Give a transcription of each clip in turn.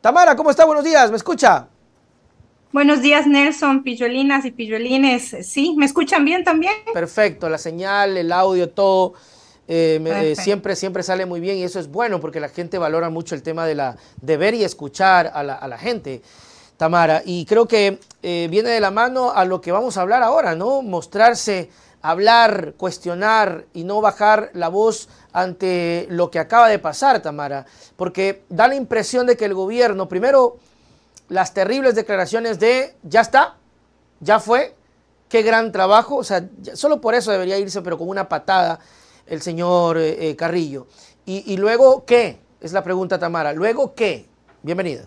Tamara, ¿cómo está? Buenos días, ¿me escucha? Buenos días, Nelson, pillolinas y pillolines. Sí, ¿me escuchan bien también? Perfecto, la señal, el audio, todo. Eh, eh, siempre, siempre sale muy bien y eso es bueno porque la gente valora mucho el tema de, la, de ver y escuchar a la, gente, Tamara. Y creo que eh, viene de la mano a lo que vamos a hablar ahora, ¿no? Mostrarse hablar, cuestionar y no bajar la voz ante lo que acaba de pasar, Tamara, porque da la impresión de que el gobierno, primero, las terribles declaraciones de, ya está, ya fue, qué gran trabajo, o sea, solo por eso debería irse, pero con una patada el señor eh, eh, Carrillo. Y, y luego, ¿qué? Es la pregunta, Tamara. ¿Luego qué? Bienvenida.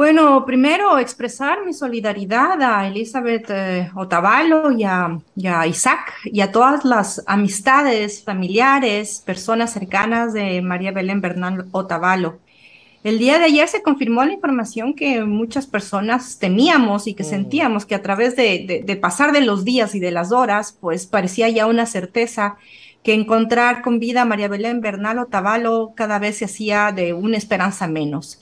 Bueno, primero expresar mi solidaridad a Elizabeth eh, Otavalo y a, Isaac y a todas las amistades, familiares, personas cercanas de María Belén Bernal Otavalo. El día de ayer se confirmó la información que muchas personas temíamos y que mm. sentíamos que a través de, de pasar de los días y de las horas, pues parecía ya una certeza que encontrar con vida a María Belén Bernal Otavalo cada vez se hacía de una esperanza menos.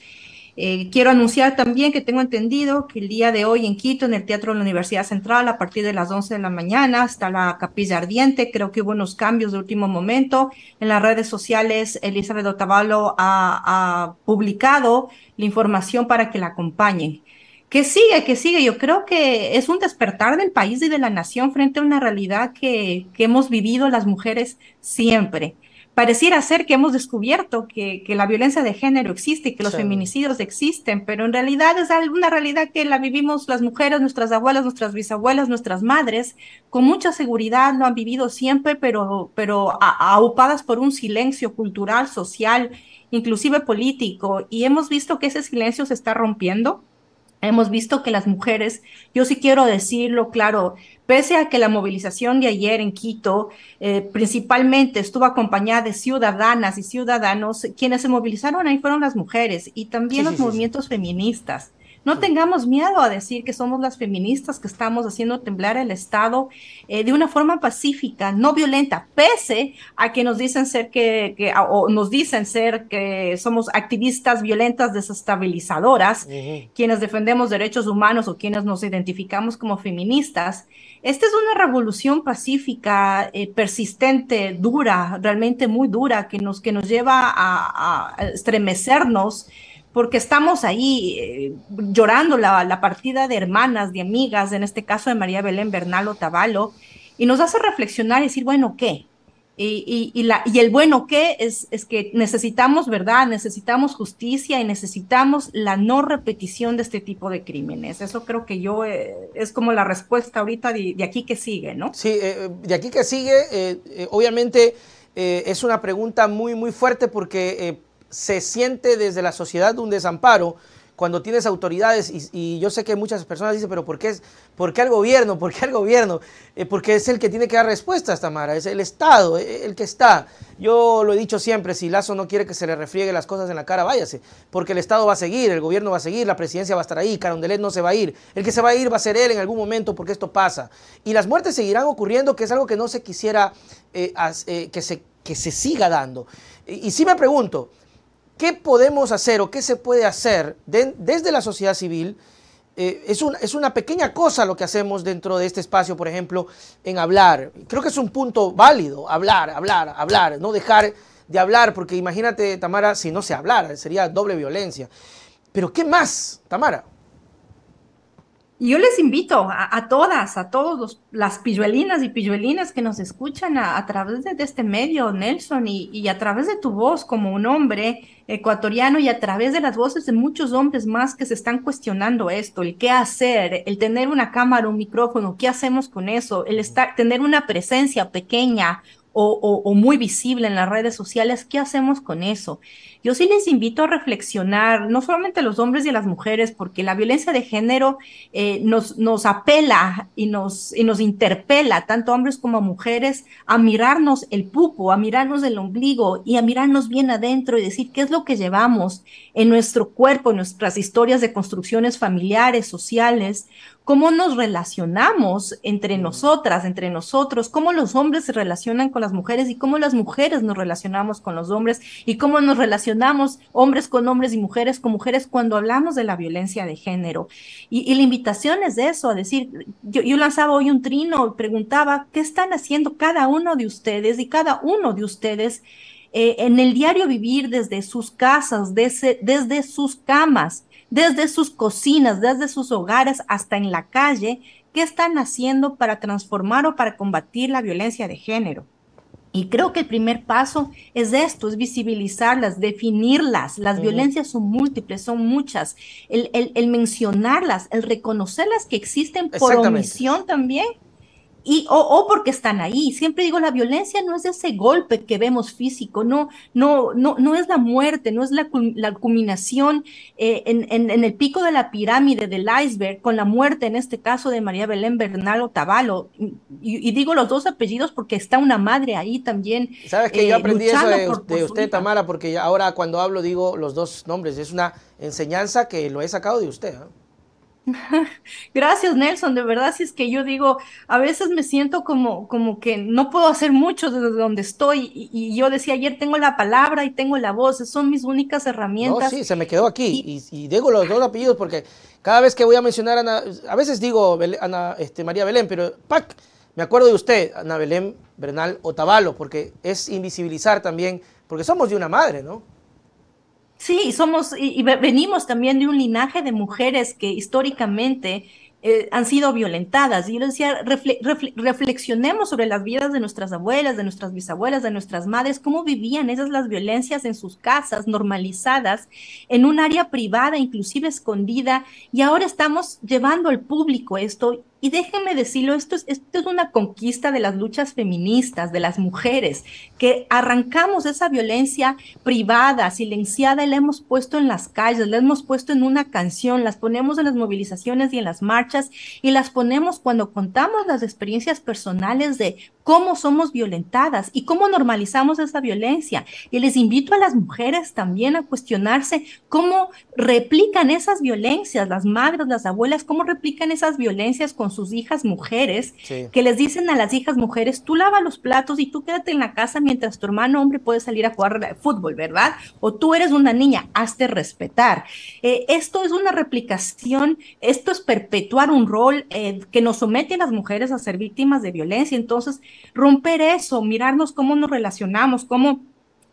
Eh, quiero anunciar también que tengo entendido que el día de hoy en Quito, en el Teatro de la Universidad Central, a partir de las 11 de la mañana, hasta la Capilla Ardiente. Creo que hubo unos cambios de último momento. En las redes sociales, Elizabeth Otavalo ha, publicado la información para que la acompañen. Que sigue? que sigue? Yo creo que es un despertar del país y de la nación frente a una realidad que hemos vivido las mujeres siempre pareciera ser que hemos descubierto que, la violencia de género existe y que los feminicidios existen, pero en realidad es una realidad que la vivimos las mujeres, nuestras abuelas, nuestras bisabuelas, nuestras madres, con mucha seguridad lo han vivido siempre, pero, pero aupadas por un silencio cultural, social, inclusive político, y hemos visto que ese silencio se está rompiendo Hemos visto que las mujeres, yo sí quiero decirlo claro, pese a que la movilización de ayer en Quito eh, principalmente estuvo acompañada de ciudadanas y ciudadanos, quienes se movilizaron ahí fueron las mujeres y también los movimientos feministas. No tengamos miedo a decir que somos las feministas que estamos haciendo temblar el Estado eh, de una forma pacífica, no violenta, pese a que nos dicen ser que, nos dicen ser que somos activistas violentas desestabilizadoras, quienes defendemos derechos humanos o quienes nos identificamos como feministas. Esta es una revolución pacífica, eh, persistente, dura, realmente muy dura, que nos, que nos lleva a estremecernos porque estamos ahí eh, llorando la, partida de hermanas, de amigas, en este caso de María Belén Bernal o y nos hace reflexionar y decir, bueno, ¿qué? Y, la, y el bueno qué es, es que necesitamos verdad, necesitamos justicia y necesitamos la no repetición de este tipo de crímenes. Eso creo que yo eh, es como la respuesta ahorita de, aquí que sigue, ¿no? Sí, eh, de aquí que sigue, obviamente es una pregunta muy, muy fuerte porque se siente desde la sociedad un desamparo cuando tienes autoridades, y, yo sé que muchas personas dicen, pero ¿por qué, es, al gobierno? ¿Por qué al gobierno? Eh, porque es el que tiene que dar respuestas, Tamara, es el Estado, e, el que está. Yo lo he dicho siempre, si Lazo no quiere que se le refriegue las cosas en la cara, váyase, porque el Estado va a seguir, el gobierno va a seguir, la presidencia va a estar ahí, Carondelet no se va a ir, el que se va a ir va a ser él en algún momento porque esto pasa. Y las muertes seguirán ocurriendo, que es algo que no se quisiera eh, eh, que, se, que se siga dando. Y, y sí me pregunto, ¿Qué podemos hacer o qué se puede hacer desde la sociedad civil? Eh, es, es, una pequeña cosa lo que hacemos dentro de este espacio, por ejemplo, en hablar. Creo que es un punto válido, hablar, hablar, hablar, no dejar de hablar, porque imagínate, Tamara, si no se hablara, sería doble violencia. Pero ¿qué más, Tamara? Y yo les invito a, todas, a todos los, las pilluelinas y pilluelinas que nos escuchan a, través de, este medio, Nelson, y, y, a través de tu voz como un hombre ecuatoriano y a través de las voces de muchos hombres más que se están cuestionando esto, el qué hacer, el tener una cámara, un micrófono, qué hacemos con eso, el estar, tener una presencia pequeña, o, muy visible en las redes sociales, ¿qué hacemos con eso? Yo sí les invito a reflexionar, no solamente a los hombres y a las mujeres, porque la violencia de género eh, nos, nos apela y nos, y nos interpela, tanto hombres como mujeres, a mirarnos el pupo, a mirarnos el ombligo y a mirarnos bien adentro y decir qué es lo que llevamos en nuestro cuerpo, en nuestras historias de construcciones familiares, sociales, cómo nos relacionamos entre mm. nosotras, entre nosotros, cómo los hombres se relacionan con las mujeres y cómo las mujeres nos relacionamos con los hombres y cómo nos relacionamos hombres con hombres y mujeres con mujeres cuando hablamos de la violencia de género. Y, la invitación es de eso, a decir, yo, lanzaba hoy un trino y preguntaba, ¿qué están haciendo cada uno de ustedes y cada uno de ustedes? Eh, en el diario vivir desde sus casas, desde sus camas, desde sus cocinas, desde sus hogares hasta en la calle, qué están haciendo para transformar o para combatir la violencia de género. Y creo que el primer paso es esto, es visibilizarlas, definirlas. Las violencias son múltiples, son muchas. el mencionarlas, el reconocerlas que existen por omisión también, y o, porque están ahí. Siempre digo, la violencia no es ese golpe que vemos físico, no, no, no, no es la muerte, no es la, la culminación eh, en, el pico de la pirámide del iceberg, con la muerte en este caso de María Belén Bernal o Tabalo. Y, digo los dos apellidos porque está una madre ahí también. Sabes que yo eh, aprendí eso de, usted, Tamara, porque ahora cuando hablo digo los dos nombres. Es una enseñanza que lo he sacado de usted. ¿eh? Gracias, Nelson. De verdad, si es que yo digo, a veces me siento como, como que no puedo hacer mucho desde donde estoy. Y, yo decía ayer, tengo la palabra y tengo la voz, son mis únicas herramientas. No, sí, se me quedó aquí. Y, digo los dos apellidos porque cada vez que voy a mencionar a Ana, a veces digo Ana, este, María Belén, pero ¡pac! Me acuerdo de usted, Ana Belén Bernal Otavalo, porque es invisibilizar también, porque somos de una madre, ¿no? Sí, somos, y, venimos también de un linaje de mujeres que históricamente eh, han sido violentadas. Y yo decía, reflexionemos sobre las vidas de nuestras abuelas, de nuestras bisabuelas, de nuestras madres, cómo vivían esas las violencias en sus casas, normalizadas, en un área privada, inclusive escondida. Y ahora estamos llevando al público esto y déjenme decirlo, esto es, esto es una conquista de las luchas feministas, de las mujeres, que arrancamos esa violencia privada, silenciada, y la hemos puesto en las calles, la hemos puesto en una canción, las ponemos en las movilizaciones y en las marchas, y las ponemos cuando contamos las experiencias personales de cómo somos violentadas y cómo normalizamos esa violencia. Y les invito a las mujeres también a cuestionarse cómo replican esas violencias, las madres, las abuelas, cómo replican esas violencias con sus hijas mujeres, que les dicen a las hijas mujeres, tú lava los platos y tú quédate en la casa mientras tu hermano hombre puede salir a jugar fútbol, ¿verdad? O tú eres una niña, hazte respetar. Eh, esto es una replicación, esto es perpetuar un rol eh, que nos somete a las mujeres a ser víctimas de violencia. Entonces, romper eso, mirarnos cómo nos relacionamos, cómo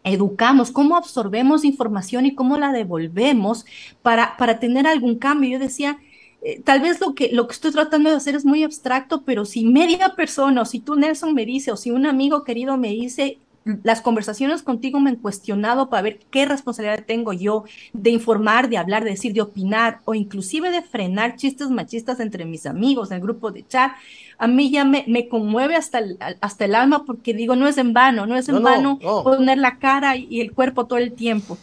educamos, cómo absorbemos información y cómo la devolvemos para, para tener algún cambio. Yo decía, eh, tal vez lo que, lo que estoy tratando de hacer es muy abstracto, pero si media persona, o si tú Nelson me dice, o si un amigo querido me dice, las conversaciones contigo me han cuestionado para ver qué responsabilidad tengo yo de informar, de hablar, de decir, de opinar o inclusive de frenar chistes machistas entre mis amigos en el grupo de chat. A mí ya me, me conmueve hasta el, hasta el alma porque digo, no es en vano, no es en vano poner la cara y el cuerpo todo el tiempo.